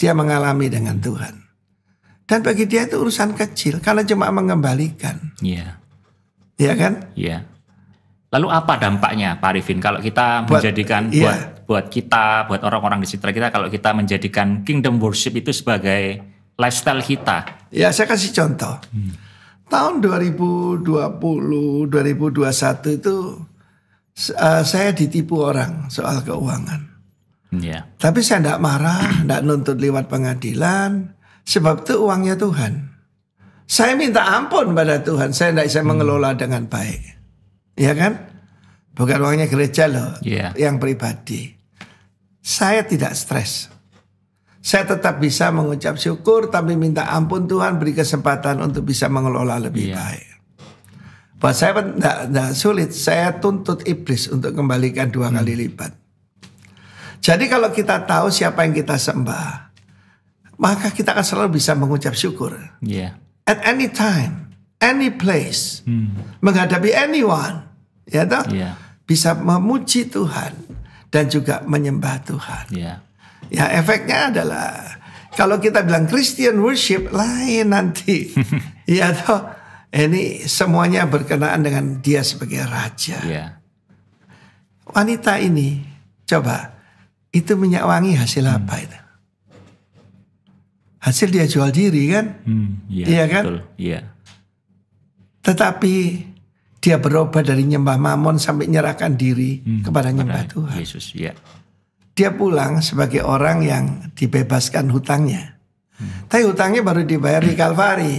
[SPEAKER 2] dia mengalami dengan Tuhan. Dan bagi dia itu urusan kecil karena cuma mengembalikan. Iya. Iya kan?
[SPEAKER 1] Iya. Lalu apa dampaknya Pak Arifin kalau kita buat, menjadikan yeah. buat buat kita, buat orang-orang di sekitar kita kalau kita menjadikan kingdom worship itu sebagai lifestyle kita?
[SPEAKER 2] Ya, saya kasih contoh. Hmm. Tahun 2020, 2021 itu uh, saya ditipu orang soal keuangan. Yeah. Tapi saya tidak marah, tidak nuntut lewat pengadilan, sebab itu uangnya Tuhan. Saya minta ampun pada Tuhan, saya tidak bisa hmm. mengelola dengan baik, ya kan? Bukan uangnya gereja loh, yeah. yang pribadi. Saya tidak stres. Saya tetap bisa mengucap syukur, tapi minta ampun Tuhan beri kesempatan untuk bisa mengelola lebih yeah. baik. Buat saya tidak sulit, saya tuntut iblis untuk kembalikan dua hmm. kali lipat. Jadi kalau kita tahu siapa yang kita sembah, maka kita akan selalu bisa mengucap syukur. Yeah. At any time, any place, hmm. menghadapi anyone, ya toh, yeah. bisa memuji Tuhan dan juga menyembah Tuhan. Yeah. Ya efeknya adalah kalau kita bilang Christian worship lain nanti, [laughs] ya toh, ini semuanya berkenaan dengan dia sebagai raja. Yeah. Wanita ini, coba itu minyak wangi hasil hmm. apa itu? Hasil dia jual diri kan?
[SPEAKER 3] Hmm, iya, iya kan? Betul, iya.
[SPEAKER 2] Tetapi dia berubah dari nyembah mamon sampai nyerahkan diri hmm, kepada nyembah Tuhan. Yesus, iya. Dia pulang sebagai orang yang dibebaskan hutangnya. Hmm. Tapi hutangnya baru dibayar di Kalvari.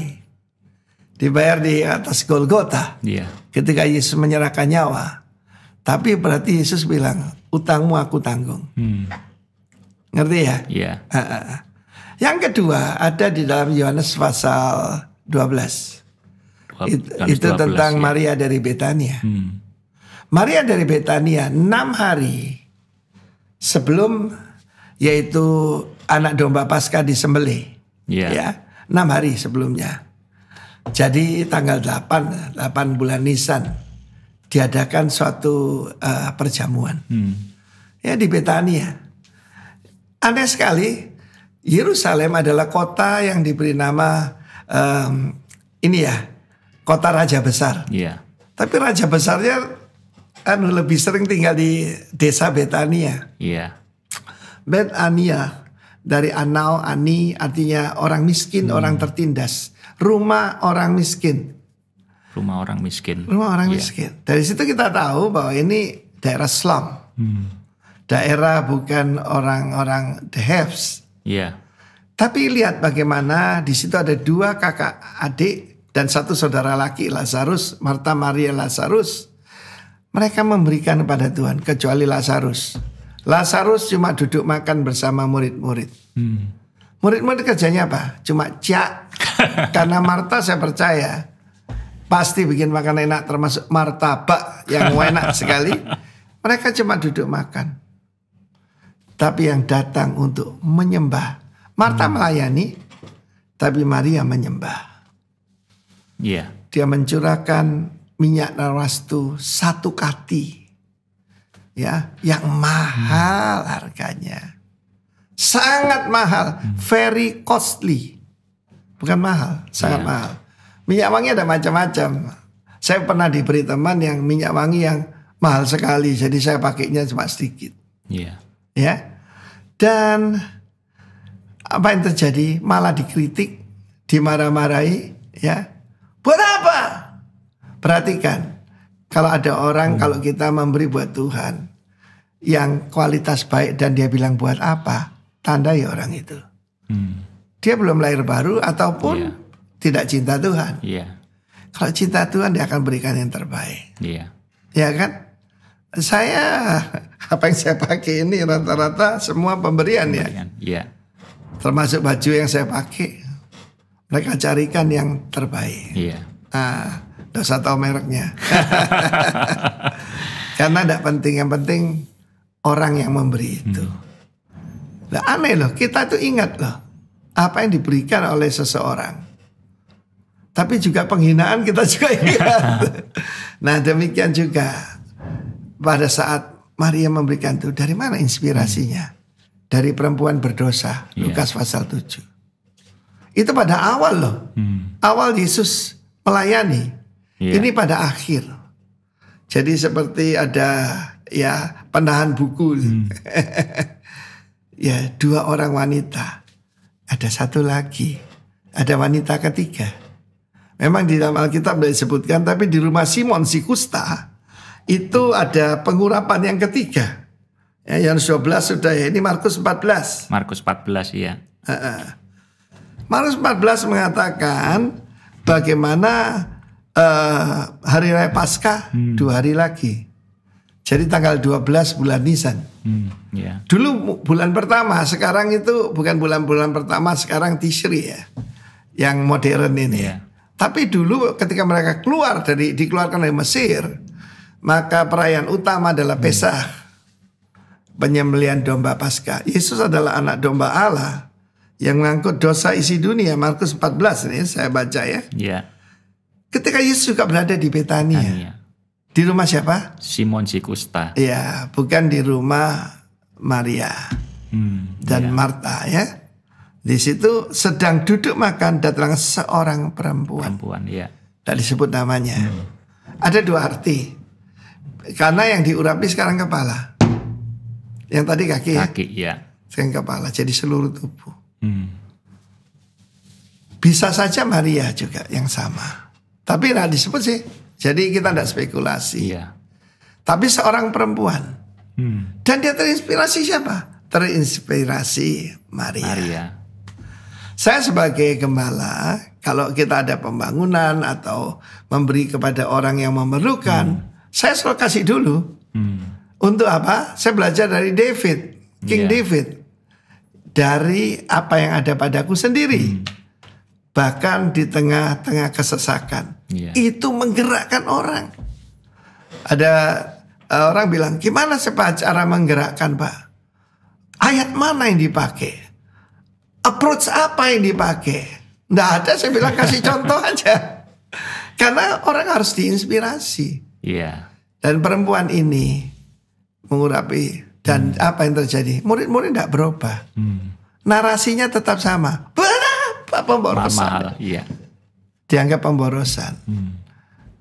[SPEAKER 2] Dibayar di atas Golgota. Iya. Ketika Yesus menyerahkan nyawa. Tapi berarti Yesus bilang, utangmu aku tanggung. Hmm. Ngerti ya? Iya. Yeah. Yang kedua ada di dalam Yohanes pasal 12.
[SPEAKER 3] It, itu 12, tentang ya. Maria
[SPEAKER 2] dari Betania. Hmm. Maria dari Betania enam hari sebelum yaitu anak domba pasca disembelih. Yeah. Ya, enam hari sebelumnya. Jadi tanggal 8, 8 bulan Nisan diadakan suatu uh, perjamuan. Hmm. Ya di Betania. Aneh sekali, Yerusalem adalah kota yang diberi nama um, ini ya, kota raja besar. Yeah. Tapi raja besarnya anu lebih sering tinggal di desa Betania. Iya. Yeah. Betania dari anau ani artinya orang miskin, hmm. orang tertindas, rumah orang miskin rumah orang miskin. Rumah orang yeah. miskin. Dari situ kita tahu bahwa ini daerah slum, hmm. daerah bukan orang-orang the haves. Yeah. Tapi lihat bagaimana di situ ada dua kakak adik dan satu saudara laki Lazarus, Marta Maria Lazarus. Mereka memberikan kepada Tuhan kecuali Lazarus. Lazarus cuma duduk makan bersama murid-murid. Hmm. Murid-murid kerjanya apa? Cuma cak. [laughs] Karena Marta saya percaya pasti bikin makan enak termasuk martabak yang enak [laughs] sekali. Mereka cuma duduk makan. Tapi yang datang untuk menyembah. Marta hmm. melayani, tapi Maria menyembah. Iya. Yeah. Dia mencurahkan minyak narastu satu kati. Ya, yang mahal hmm. harganya. Sangat mahal, hmm. very costly. Bukan mahal, sangat yeah. mahal Minyak wangi ada macam-macam. Saya pernah diberi teman yang minyak wangi yang mahal sekali, jadi saya pakainya cuma sedikit. Iya. Yeah. Ya. Dan apa yang terjadi? Malah dikritik, dimarah-marahi, ya. Buat apa? Perhatikan, kalau ada orang, hmm. kalau kita memberi buat Tuhan yang kualitas baik dan dia bilang buat apa, Tanda ya orang itu. Hmm. Dia belum lahir baru ataupun yeah tidak cinta Tuhan. Iya. Kalau cinta Tuhan dia akan berikan yang terbaik. Iya. Ya kan? Saya apa yang saya pakai ini rata-rata semua pemberian, ya. pemberian ya. Iya. Termasuk baju yang saya pakai. Mereka carikan yang terbaik. Iya. Nah, dosa tahu mereknya. [laughs] Karena tidak penting yang penting orang yang memberi itu. Hmm. Nah, aneh loh, kita tuh ingat loh apa yang diberikan oleh seseorang tapi juga penghinaan kita juga [laughs] ingat. nah demikian juga pada saat Maria memberikan itu dari mana inspirasinya? Dari perempuan berdosa, yeah. Lukas pasal 7. Itu pada awal loh. Hmm. Awal Yesus melayani. Yeah. Ini pada akhir. Jadi seperti ada ya penahan buku. Hmm. [laughs] ya, dua orang wanita. Ada satu lagi. Ada wanita ketiga Memang di dalam Alkitab disebutkan, tapi di rumah Simon si Kusta itu ada pengurapan yang ketiga. Ya, Yang 12 sudah ya, ini Markus 14.
[SPEAKER 1] Markus 14 iya.
[SPEAKER 2] Uh -uh. Markus 14 mengatakan bagaimana uh, hari raya Paskah hmm. dua hari lagi. Jadi tanggal 12 bulan Nisan. Hmm, yeah. Dulu bulan pertama, sekarang itu bukan bulan-bulan pertama, sekarang Tishri ya. Yang modern ini. Yeah. Tapi dulu ketika mereka keluar dari dikeluarkan dari Mesir, maka perayaan utama adalah hmm. Pesah. Penyembelian domba Paskah. Yesus adalah anak domba Allah yang mengangkut dosa isi dunia. Markus 14 ini saya baca ya. Iya. Ketika Yesus juga berada di Betania. Di rumah siapa? Simon
[SPEAKER 1] Sikusta.
[SPEAKER 2] Iya, bukan di rumah Maria hmm, dan iya. Marta ya. Di situ sedang duduk makan datang seorang perempuan. Perempuan, iya. Tidak disebut namanya. Hmm. Ada dua arti. Karena yang diurapi sekarang kepala. Yang tadi kaki. Ya? Kaki, ya. Sekarang kepala, jadi seluruh tubuh. Hmm. Bisa saja Maria juga yang sama. Tapi tidak disebut sih. Jadi kita tidak spekulasi. Iya. Tapi seorang perempuan. Hmm. Dan dia terinspirasi siapa? Terinspirasi Maria. Maria. Saya sebagai gembala, kalau kita ada pembangunan atau memberi kepada orang yang memerlukan, hmm. saya selalu kasih dulu. Hmm. Untuk apa? Saya belajar dari David, King yeah. David. Dari apa yang ada padaku sendiri. Hmm. Bahkan di tengah-tengah kesesakan. Yeah. Itu menggerakkan orang. Ada eh, orang bilang, gimana sih cara menggerakkan Pak? Ayat mana yang dipakai? approach apa yang dipakai? Nggak ada, saya bilang kasih [laughs] contoh aja. Karena orang harus diinspirasi. Iya. Yeah. Dan perempuan ini mengurapi dan hmm. apa yang terjadi? Murid-murid tidak berubah. Hmm. Narasinya tetap sama. Berapa pemborosan? Mahal, iya. Dianggap pemborosan. Hmm.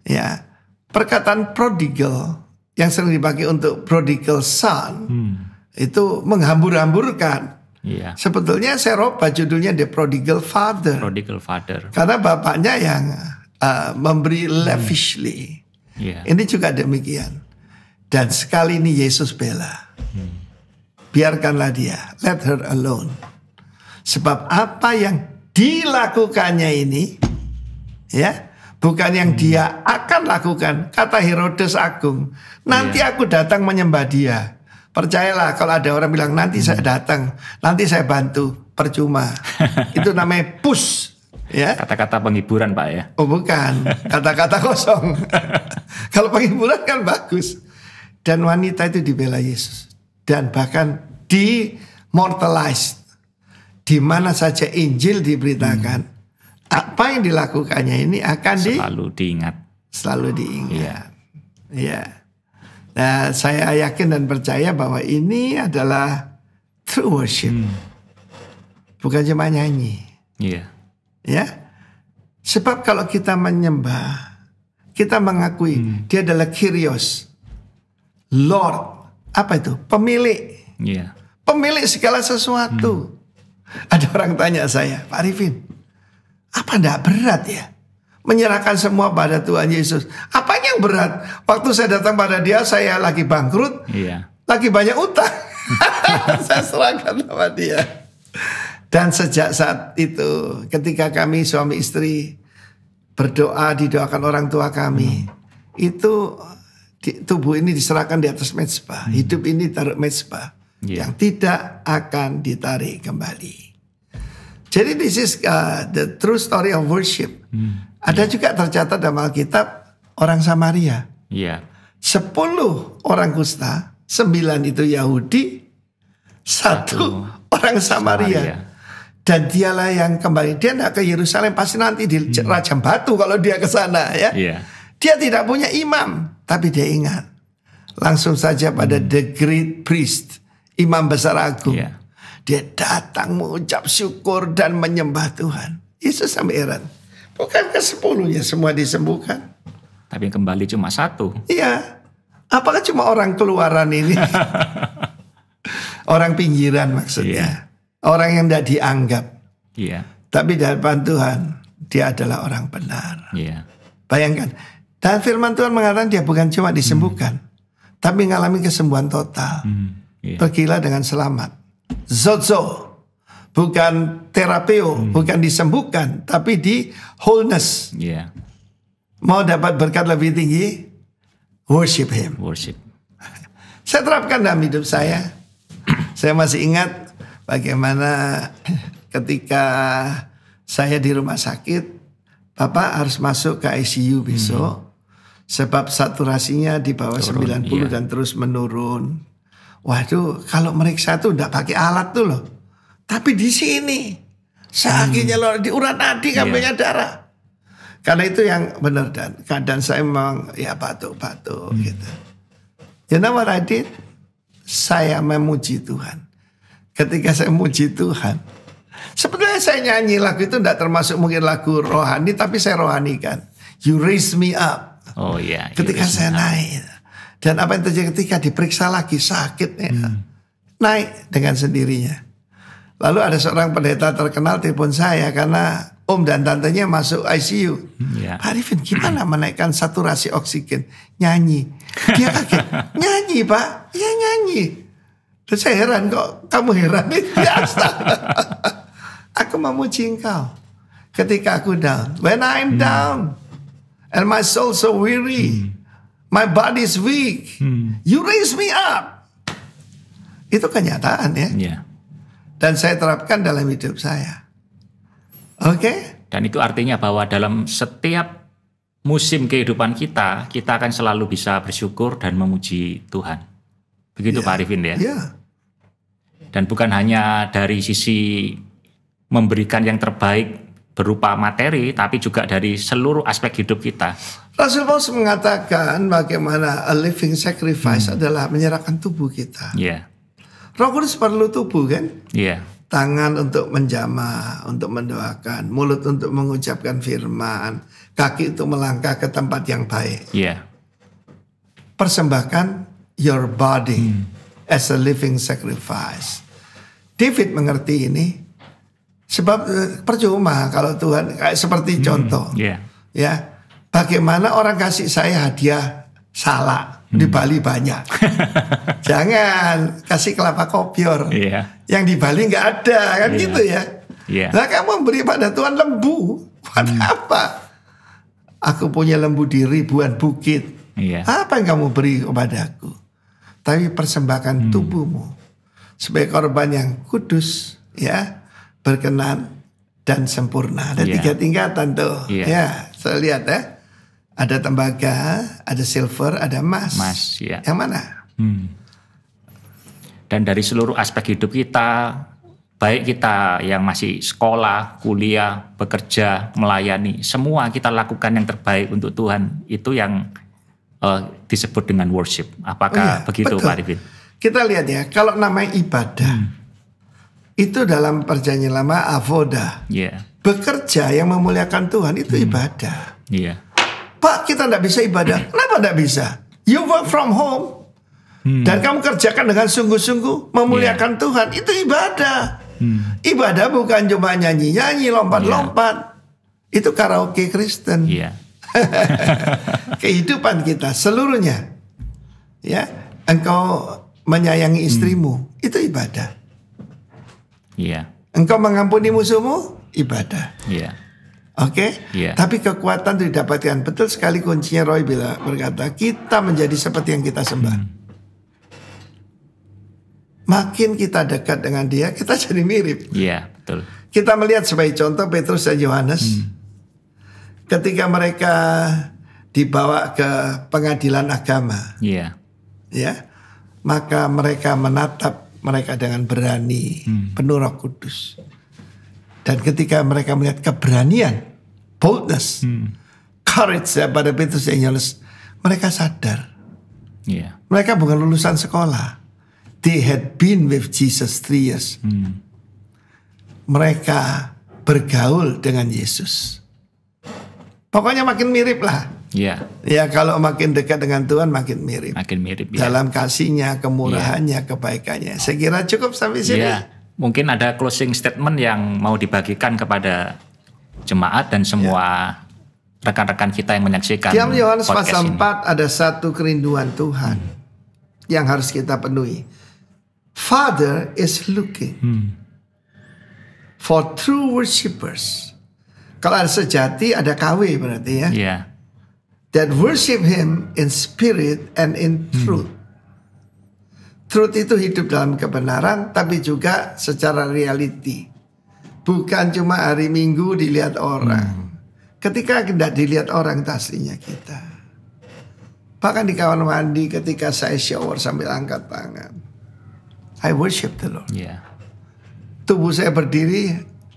[SPEAKER 2] Ya. Perkataan prodigal yang sering dipakai untuk prodigal son hmm. itu menghambur-hamburkan Iya. Sebetulnya roba judulnya The Prodigal Father. Prodigal Father. Karena bapaknya yang uh, memberi lavishly. Hmm. Ini juga demikian. Dan sekali ini Yesus bela. Hmm. Biarkanlah dia. Let her alone. Sebab apa yang dilakukannya ini, ya, bukan yang hmm. dia akan lakukan. Kata Herodes Agung, nanti yeah. aku datang menyembah dia. Percayalah kalau ada orang bilang nanti saya hmm. datang, nanti saya bantu, percuma. [laughs] Itu namanya push.
[SPEAKER 1] Ya. Kata-kata penghiburan Pak ya?
[SPEAKER 2] Oh bukan, kata-kata [laughs] kosong. [laughs] kalau penghiburan kan bagus. Dan wanita itu dibela Yesus. Dan bahkan dimortalized. Di mana saja Injil diberitakan, hmm. apa yang dilakukannya ini akan selalu di, diingat. Selalu diingat. Iya. Yeah. Yeah. Nah, saya yakin dan percaya bahwa ini adalah true worship. Hmm. Bukan cuma nyanyi. Iya. Yeah. Ya. Sebab kalau kita menyembah, kita mengakui hmm. dia adalah Kyrios. Lord, apa itu? Pemilik. Yeah. Pemilik segala sesuatu. Hmm. Ada orang tanya saya, Pak Arifin, apa tidak berat ya? menyerahkan semua pada Tuhan Yesus. Apa yang berat? Waktu saya datang pada dia, saya lagi bangkrut, iya. lagi banyak utang. [laughs] saya serahkan sama dia. Dan sejak saat itu, ketika kami suami istri berdoa didoakan orang tua kami, hmm. itu di, tubuh ini diserahkan di atas mezbah, hmm. hidup ini taruh mezbah yeah. yang tidak akan ditarik kembali. Jadi this is uh, the true story of worship. Hmm ada yeah. juga tercatat dalam Alkitab orang Samaria. Iya. Sepuluh orang kusta, sembilan itu Yahudi, satu, satu orang Samaria. Samaria. Dan dialah yang kembali dia nak ke Yerusalem pasti nanti di hmm. Rajam Batu kalau dia ke sana ya. Yeah. Dia tidak punya imam, tapi dia ingat langsung saja pada hmm. the great priest, imam besar agung. Yeah. Dia datang mengucap syukur dan menyembah Tuhan. Yesus sampai heran. Bukankah sepuluhnya semua disembuhkan? Tapi yang kembali cuma satu. Iya. Apakah cuma orang keluaran ini? [laughs] orang pinggiran maksudnya. Iya. Orang yang tidak dianggap. Iya. Tapi depan Tuhan, dia adalah orang
[SPEAKER 3] benar. Iya.
[SPEAKER 2] Bayangkan. Dan firman Tuhan mengatakan dia bukan cuma hmm. disembuhkan. Hmm. Tapi mengalami kesembuhan total. Hmm. Iya. Pergilah dengan selamat. Zozo bukan terapeo, hmm. bukan disembuhkan, tapi di wholeness. Yeah. Mau dapat berkat lebih tinggi, worship Him. Worship. [laughs] saya terapkan dalam hidup saya. [clears throat] saya masih ingat bagaimana ketika saya di rumah sakit, Bapak harus masuk ke ICU besok. Hmm. Sebab saturasinya di bawah Turun, 90 iya. dan terus menurun. Waduh, kalau meriksa satu tidak pakai alat tuh loh tapi di sini sakitnya hmm. luar di urat nadi kambingnya yeah. darah. Karena itu yang benar dan keadaan saya memang ya batuk-batuk hmm. gitu. You ya, know Radit, Saya memuji Tuhan. Ketika saya memuji Tuhan, sebetulnya saya nyanyi lagu itu tidak termasuk mungkin lagu rohani, tapi saya rohani kan. You raise me up. Oh iya. Yeah. Ketika saya naik. Dan apa yang terjadi ketika diperiksa lagi sakitnya hmm. naik dengan sendirinya. Lalu ada seorang pendeta terkenal telepon saya karena om dan tantenya masuk ICU. Hmm, ya. Pak Arifin gimana menaikkan saturasi oksigen? Nyanyi. Dia kaget. [laughs] nyanyi pak? Ya nyanyi. Terus saya heran kok kamu heran ini [laughs] aku aku memuji engkau ketika aku down. When I'm hmm. down and my soul so weary, hmm. my body is weak. Hmm. You raise me up. Itu kenyataan ya. Yeah dan saya terapkan dalam hidup saya.
[SPEAKER 1] Oke? Okay? Dan itu artinya bahwa dalam setiap musim kehidupan kita, kita akan selalu bisa bersyukur dan memuji Tuhan. Begitu yeah. Pak Arifin ya? Yeah. Dan bukan hanya dari sisi memberikan yang terbaik berupa materi, tapi juga dari seluruh aspek hidup kita.
[SPEAKER 2] Rasul Paulus mengatakan bagaimana a living sacrifice hmm. adalah menyerahkan tubuh kita. Yeah. Roh Kudus perlu tubuh kan? Iya. Yeah. Tangan untuk menjama, untuk mendoakan, mulut untuk mengucapkan firman, kaki untuk melangkah ke tempat yang baik. Iya. Yeah. Persembahkan your body hmm. as a living sacrifice. David mengerti ini. Sebab eh, percuma kalau Tuhan kayak seperti hmm. contoh. Yeah. Ya. Bagaimana orang kasih saya hadiah salah di hmm. Bali banyak. [laughs] Jangan kasih kelapa kopior. Yeah. Yang di Bali nggak ada kan yeah. gitu ya. Yeah. Iya. Nah kamu beri pada Tuhan lembu buat hmm. apa? Aku punya lembu di ribuan bukit. Yeah. Apa yang kamu beri kepada aku? Tapi persembahkan hmm. tubuhmu sebagai korban yang kudus, ya berkenan dan sempurna. Ada yeah. tiga tingkatan tuh. Yeah. Ya, saya lihat ya ada tembaga, ada silver, ada emas. Emas, ya. Yang mana?
[SPEAKER 1] Hmm. Dan dari seluruh aspek hidup kita, baik kita yang masih sekolah, kuliah, bekerja, melayani, semua kita lakukan yang terbaik untuk Tuhan. Itu yang uh, disebut dengan worship. Apakah oh ya, begitu,
[SPEAKER 2] Pak Arifin? Kita lihat ya, kalau namanya ibadah, hmm. itu dalam perjanjian lama avoda. Yeah. Bekerja yang memuliakan Tuhan itu hmm. ibadah. Iya. Yeah. Pak kita tidak bisa ibadah. [clears throat] Kenapa tidak bisa? You work from home. Hmm. Dan kamu kerjakan dengan sungguh-sungguh memuliakan yeah. Tuhan. Itu ibadah. Hmm. Ibadah bukan cuma nyanyi-nyanyi, lompat-lompat. Yeah. Itu karaoke Kristen. Yeah. [laughs] Kehidupan kita seluruhnya. Ya, engkau menyayangi hmm. istrimu, hmm. itu ibadah. Iya. Yeah. Engkau mengampuni musuhmu, ibadah. Iya. Yeah. Oke, okay? Iya. yeah. tapi kekuatan itu didapatkan betul sekali kuncinya Roy bila berkata kita menjadi seperti yang kita sembah. Hmm. Makin kita dekat dengan Dia, kita [laughs] jadi mirip.
[SPEAKER 3] Iya, yeah, betul.
[SPEAKER 2] Kita melihat sebagai contoh Petrus dan Yohanes, hmm. ketika mereka dibawa ke pengadilan agama, yeah. ya, maka mereka menatap mereka dengan berani, hmm. penuh Roh Kudus. Dan ketika mereka melihat keberanian boldness, hmm. courage ya pada Petrus Yohanes. mereka sadar. Yeah. Mereka bukan lulusan sekolah. They had been with Jesus three years. Hmm. Mereka bergaul dengan Yesus. Pokoknya makin mirip lah. Ya. Ya kalau makin dekat dengan Tuhan makin mirip. Makin mirip. Ya. Dalam kasihnya, kemurahannya, yeah. kebaikannya. Saya kira cukup sampai sini. Yeah.
[SPEAKER 1] Mungkin ada closing statement yang mau dibagikan kepada jemaat dan semua rekan-rekan kita yang menyaksikan. Kiam Yohanes pasal 4 ini.
[SPEAKER 2] ada satu kerinduan Tuhan hmm. yang harus kita penuhi. Father is looking hmm. for true worshippers. Kalau ada sejati ada KW berarti ya. Yeah. That worship him in spirit and in hmm. truth. Hmm. Truth itu hidup dalam kebenaran tapi juga secara reality. Bukan cuma hari Minggu dilihat orang. Hmm. Ketika tidak dilihat orang taslinya kita. Bahkan di kawan mandi ketika saya shower sambil angkat tangan. I worship the Lord. Yeah. Tubuh saya berdiri,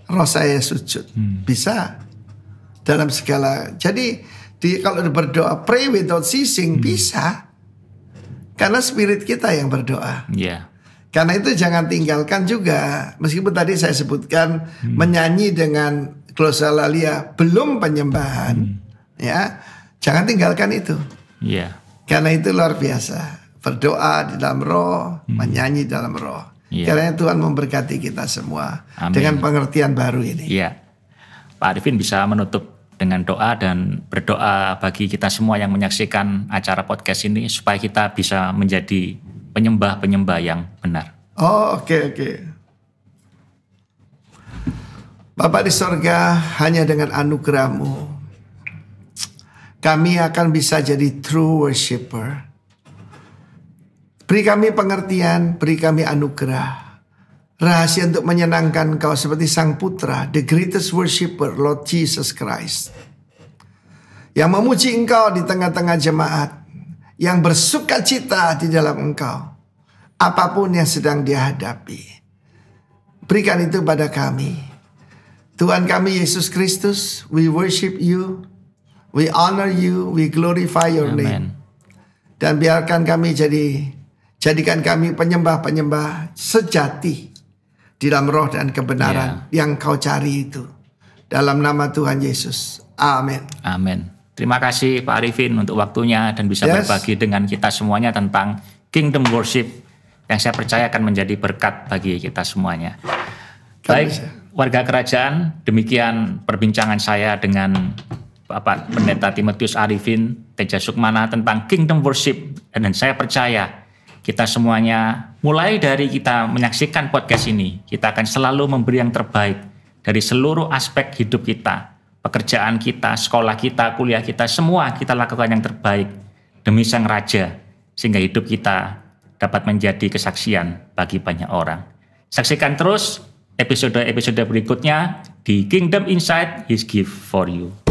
[SPEAKER 2] roh saya sujud. Hmm. Bisa dalam segala. Jadi di kalau berdoa pray without ceasing hmm. bisa. Karena spirit kita yang berdoa. Yeah. Karena itu jangan tinggalkan juga. Meskipun tadi saya sebutkan hmm. menyanyi dengan glosalalia belum penyembahan, hmm. ya jangan tinggalkan itu. Yeah. Karena itu luar biasa. Berdoa di dalam roh, hmm. menyanyi dalam roh. Yeah. Karena Tuhan memberkati kita semua Amin. dengan pengertian baru ini.
[SPEAKER 1] Yeah. Pak Arifin bisa menutup dengan doa dan berdoa bagi kita semua yang menyaksikan acara podcast ini supaya kita bisa menjadi penyembah-penyembah yang benar.
[SPEAKER 2] Oh, oke okay, oke. Okay. Bapak di sorga, hanya dengan anugerahmu kami akan bisa jadi true worshipper. Beri kami pengertian, beri kami anugerah. Rahasia untuk menyenangkan kau seperti sang putra, the greatest worshipper, Lord Jesus Christ. Yang memuji engkau di tengah-tengah jemaat yang bersuka cita di dalam engkau. Apapun yang sedang dihadapi. Berikan itu pada kami. Tuhan kami Yesus Kristus, we worship you, we honor you, we glorify your Amen. name. Dan biarkan kami jadi, jadikan kami penyembah-penyembah sejati di dalam roh dan kebenaran yeah. yang kau cari itu. Dalam nama Tuhan Yesus. Amin. Amin.
[SPEAKER 1] Terima kasih Pak Arifin untuk waktunya dan bisa yes. berbagi dengan kita semuanya tentang Kingdom Worship yang saya percaya akan menjadi berkat bagi kita semuanya. Baik warga kerajaan, demikian perbincangan saya dengan Bapak Pendeta Timotius Arifin Teja Sukmana tentang Kingdom Worship dan saya percaya kita semuanya mulai dari kita menyaksikan podcast ini, kita akan selalu memberi yang terbaik dari seluruh aspek hidup kita pekerjaan kita, sekolah kita, kuliah kita, semua kita lakukan yang terbaik demi Sang Raja, sehingga hidup kita dapat menjadi kesaksian bagi banyak orang. Saksikan terus episode-episode berikutnya di Kingdom Insight His Gift for You.